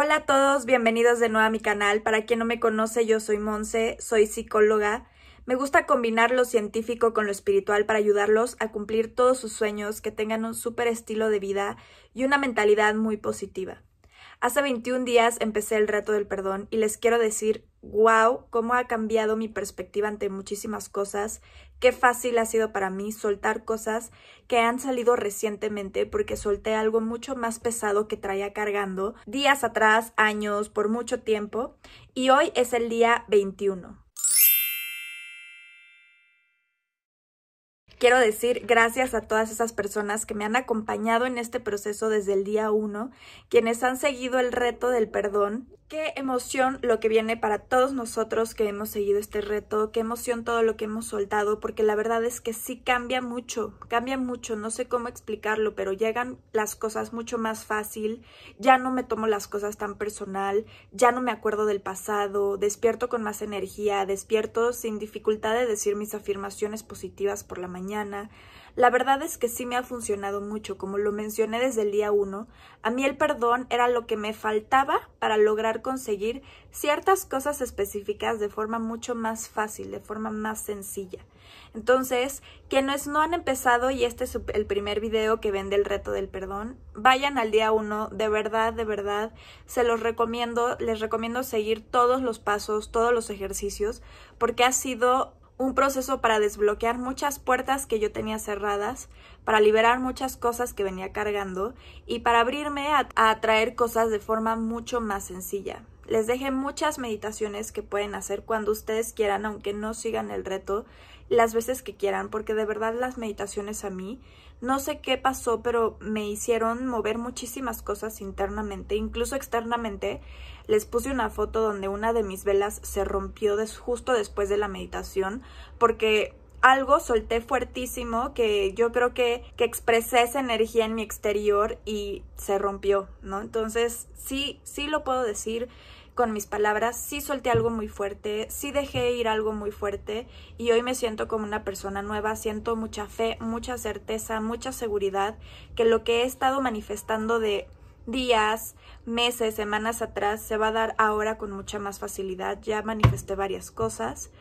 Hola a todos, bienvenidos de nuevo a mi canal. Para quien no me conoce, yo soy Monse, soy psicóloga. Me gusta combinar lo científico con lo espiritual para ayudarlos a cumplir todos sus sueños, que tengan un súper estilo de vida y una mentalidad muy positiva. Hace 21 días empecé el reto del perdón y les quiero decir, wow, cómo ha cambiado mi perspectiva ante muchísimas cosas, qué fácil ha sido para mí soltar cosas que han salido recientemente porque solté algo mucho más pesado que traía cargando días atrás, años, por mucho tiempo, y hoy es el día 21. Quiero decir gracias a todas esas personas que me han acompañado en este proceso desde el día uno, quienes han seguido el reto del perdón Qué emoción lo que viene para todos nosotros que hemos seguido este reto, qué emoción todo lo que hemos soltado, porque la verdad es que sí cambia mucho, cambia mucho, no sé cómo explicarlo, pero llegan las cosas mucho más fácil, ya no me tomo las cosas tan personal, ya no me acuerdo del pasado, despierto con más energía, despierto sin dificultad de decir mis afirmaciones positivas por la mañana, la verdad es que sí me ha funcionado mucho, como lo mencioné desde el día 1, a mí el perdón era lo que me faltaba para lograr conseguir ciertas cosas específicas de forma mucho más fácil, de forma más sencilla. Entonces, quienes no han empezado y este es el primer video que vende el reto del perdón, vayan al día 1, de verdad, de verdad, se los recomiendo, les recomiendo seguir todos los pasos, todos los ejercicios, porque ha sido un proceso para desbloquear muchas puertas que yo tenía cerradas, para liberar muchas cosas que venía cargando y para abrirme a, atraer cosas de forma mucho más sencilla. Les dejé muchas meditaciones que pueden hacer cuando ustedes quieran, aunque no sigan el reto, las veces que quieran, porque de verdad las meditaciones a mí, no sé qué pasó, pero me hicieron mover muchísimas cosas internamente, incluso externamente. Les puse una foto donde una de mis velas se rompió justo después de la meditación, porque algo solté fuertísimo que yo creo que, que, expresé esa energía en mi exterior y se rompió, ¿no? Entonces sí, sí lo puedo decir con mis palabras, sí solté algo muy fuerte, sí dejé ir algo muy fuerte y hoy me siento como una persona nueva, siento mucha fe, mucha certeza, mucha seguridad que lo que he estado manifestando de días, meses, semanas atrás se va a dar ahora con mucha más facilidad. Ya manifesté varias cosas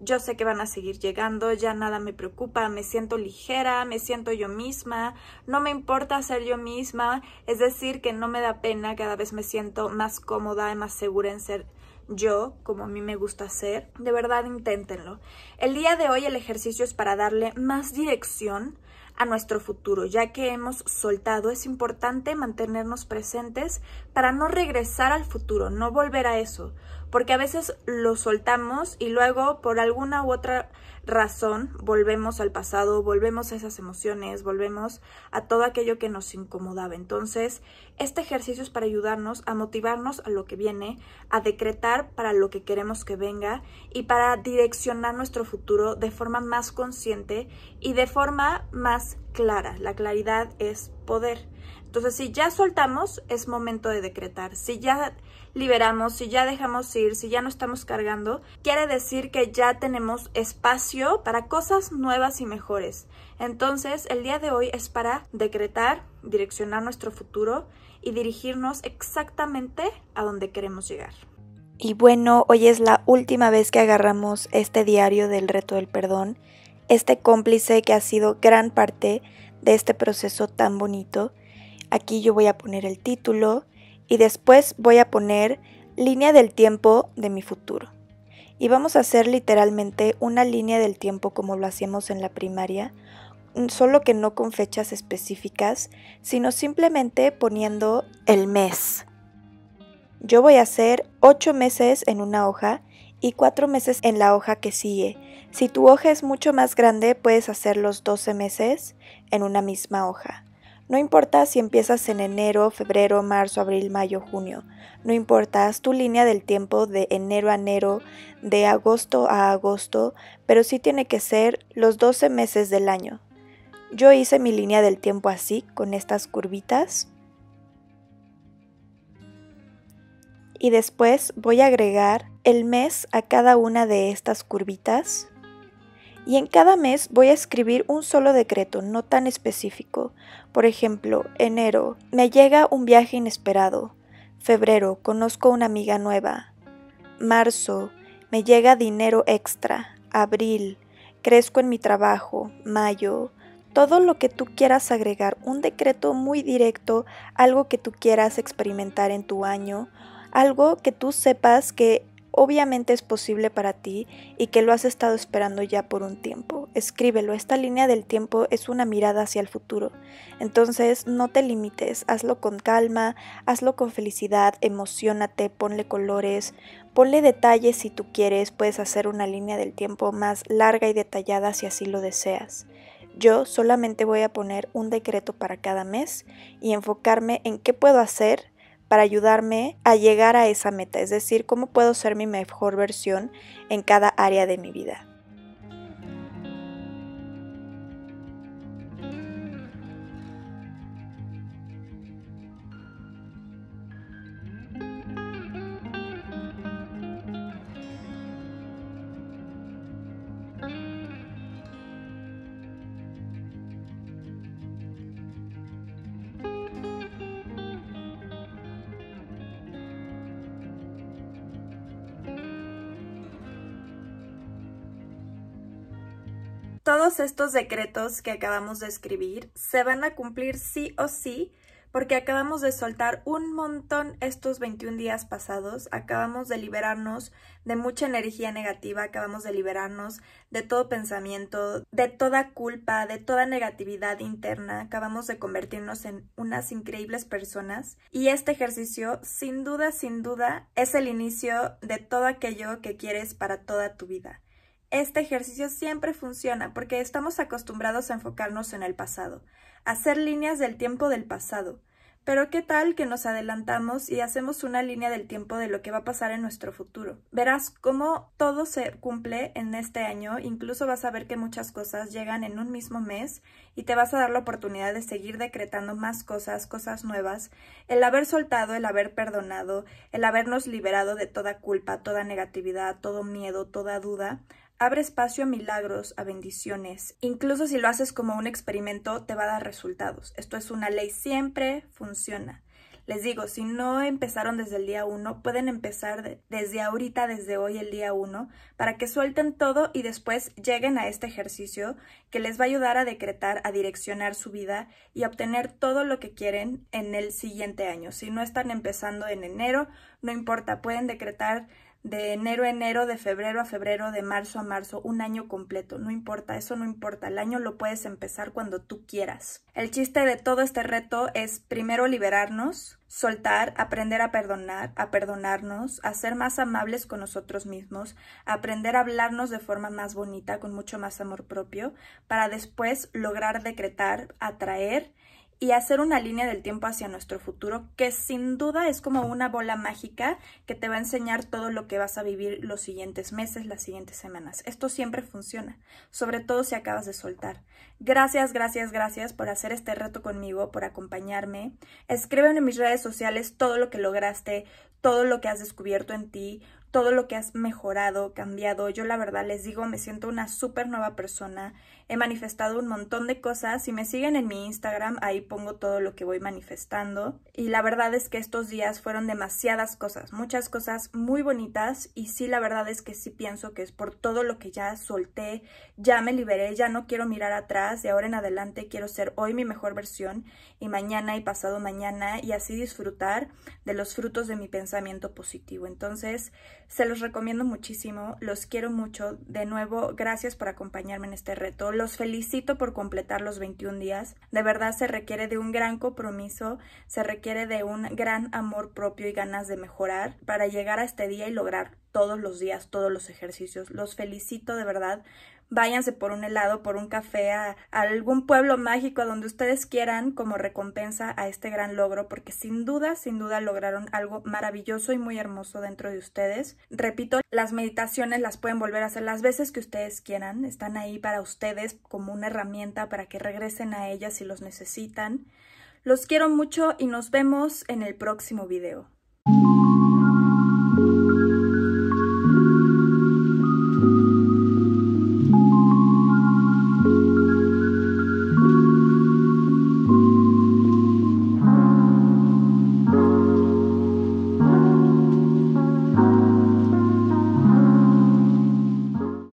yo sé que van a seguir llegando, ya nada me preocupa, me siento ligera, me siento yo misma, no me importa ser yo misma, es decir, que no me da pena, cada vez me siento más cómoda y más segura en ser yo, como a mí me gusta ser. De verdad, inténtenlo. El día de hoy el ejercicio es para darle más dirección a nuestro futuro, ya que hemos soltado, es importante mantenernos presentes para no regresar al futuro, no volver a eso, porque a veces lo soltamos y luego por alguna u otra razón volvemos al pasado, volvemos a esas emociones, volvemos a todo aquello que nos incomodaba. Entonces, este ejercicio es para ayudarnos a motivarnos a lo que viene, a decretar para lo que queremos que venga y para direccionar nuestro futuro de forma más consciente y de forma más clara. La claridad es poder. Entonces, si ya soltamos, es momento de decretar. Si ya liberamos, si ya dejamos ir, si ya no estamos cargando, quiere decir que ya tenemos espacio para cosas nuevas y mejores. Entonces, el día de hoy es para decretar, direccionar nuestro futuro y dirigirnos exactamente a donde queremos llegar. Y bueno, hoy es la última vez que agarramos este diario del reto del perdón, este cómplice que ha sido gran parte de este proceso tan bonito Aquí yo voy a poner el título y después voy a poner línea del tiempo de mi futuro. Y vamos a hacer literalmente una línea del tiempo como lo hacíamos en la primaria, mm, solo que no con fechas específicas, sino simplemente poniendo el mes. Yo voy a hacer 8 meses en una hoja y 4 meses en la hoja que sigue. Si tu hoja es mucho más grande, puedes hacer los 12 meses en una misma hoja. No importa si empiezas en enero, febrero, marzo, abril, mayo, junio. No importa, tu línea del tiempo de enero a enero, de agosto a agosto, pero sí tiene que ser los 12 meses del año. Yo hice mi línea del tiempo así, con estas curvitas. Y después voy a agregar el mes a cada una de estas curvitas. Y en cada mes voy a escribir un solo decreto, no tan específico. Por ejemplo, enero, me llega un viaje inesperado. Febrero, conozco una amiga nueva. Marzo, me llega dinero extra. Abril, crezco en mi trabajo. Mayo, todo lo que tú quieras agregar, un decreto muy directo, algo que tú quieras experimentar en tu año, algo que tú sepas que obviamente es posible para ti y que lo has estado esperando ya por un tiempo. Escríbelo, esta línea del tiempo es una mirada hacia el futuro. Entonces no te limites, hazlo con calma, hazlo con felicidad, emocionate, ponle colores, ponle detalles si tú quieres, puedes hacer una línea del tiempo más larga y detallada si así lo deseas. Yo solamente voy a poner un decreto para cada mes y enfocarme en qué puedo hacer para ayudarme a llegar a esa meta, es decir, cómo puedo ser mi mejor versión en cada área de mi vida. todos estos decretos que acabamos de escribir se van a cumplir sí o sí porque acabamos de soltar un montón estos 21 días pasados, acabamos de liberarnos de mucha energía negativa, acabamos de liberarnos de todo pensamiento, de toda culpa, de toda negatividad interna, acabamos de convertirnos en unas increíbles personas y este ejercicio sin duda, sin duda, es el inicio de todo aquello que quieres para toda tu vida. Este ejercicio siempre funciona porque estamos acostumbrados a enfocarnos en el pasado, a hacer líneas del tiempo del pasado. Pero qué tal que nos adelantamos y hacemos una línea del tiempo de lo que va a pasar en nuestro futuro. Verás cómo todo se cumple en este año, incluso vas a ver que muchas cosas llegan en un mismo mes y te vas a dar la oportunidad de seguir decretando más cosas, cosas nuevas, el haber soltado, el haber perdonado, el habernos liberado de toda culpa, toda negatividad, todo miedo, toda duda Abre espacio a milagros, a bendiciones. Incluso si lo haces como un experimento, te va a dar resultados. Esto es una ley, siempre funciona. Les digo, si no empezaron desde el día 1, pueden empezar desde ahorita, desde hoy, el día 1, para que suelten todo y después lleguen a este ejercicio que les va a ayudar a decretar, a direccionar su vida y a obtener todo lo que quieren en el siguiente año. Si no están empezando en enero, no importa, pueden decretar de enero a enero, de febrero a febrero, de marzo a marzo, un año completo, no importa, eso no importa, el año lo puedes empezar cuando tú quieras. El chiste de todo este reto es primero liberarnos, soltar, aprender a perdonar, a perdonarnos, a ser más amables con nosotros mismos, aprender a hablarnos de forma más bonita, con mucho más amor propio, para después lograr decretar, atraer, y hacer una línea del tiempo hacia nuestro futuro, que sin duda es como una bola mágica que te va a enseñar todo lo que vas a vivir los siguientes meses, las siguientes semanas. Esto siempre funciona, sobre todo si acabas de soltar. Gracias, gracias, gracias por hacer este reto conmigo, por acompañarme. Escriben en mis redes sociales todo lo que lograste, todo lo que has descubierto en ti, todo lo que has mejorado, cambiado. Yo la verdad les digo, me siento una súper nueva persona. He manifestado un montón de cosas. Si me siguen en mi Instagram, ahí pongo todo lo que voy manifestando. Y la verdad es que estos días fueron demasiadas cosas, muchas cosas muy bonitas. Y sí, la verdad es que sí pienso que es por todo lo que ya solté, ya me liberé, ya no quiero mirar atrás. De ahora en adelante quiero ser hoy mi mejor versión y mañana y pasado mañana y así disfrutar de los frutos de mi pensamiento positivo. Entonces, se los recomiendo muchísimo, los quiero mucho. De nuevo, gracias por acompañarme en este reto. Los felicito por completar los 21 días. De verdad, se requiere de un gran compromiso, se requiere de un gran amor propio y ganas de mejorar para llegar a este día y lograr todos los días, todos los ejercicios. Los felicito de verdad váyanse por un helado, por un café, a, algún pueblo mágico, donde ustedes quieran como recompensa a este gran logro, porque sin duda, sin duda lograron algo maravilloso y muy hermoso dentro de ustedes. Repito, las meditaciones las pueden volver a hacer las veces que ustedes quieran, están ahí para ustedes como una herramienta para que regresen a ellas si los necesitan. Los quiero mucho y nos vemos en el próximo video.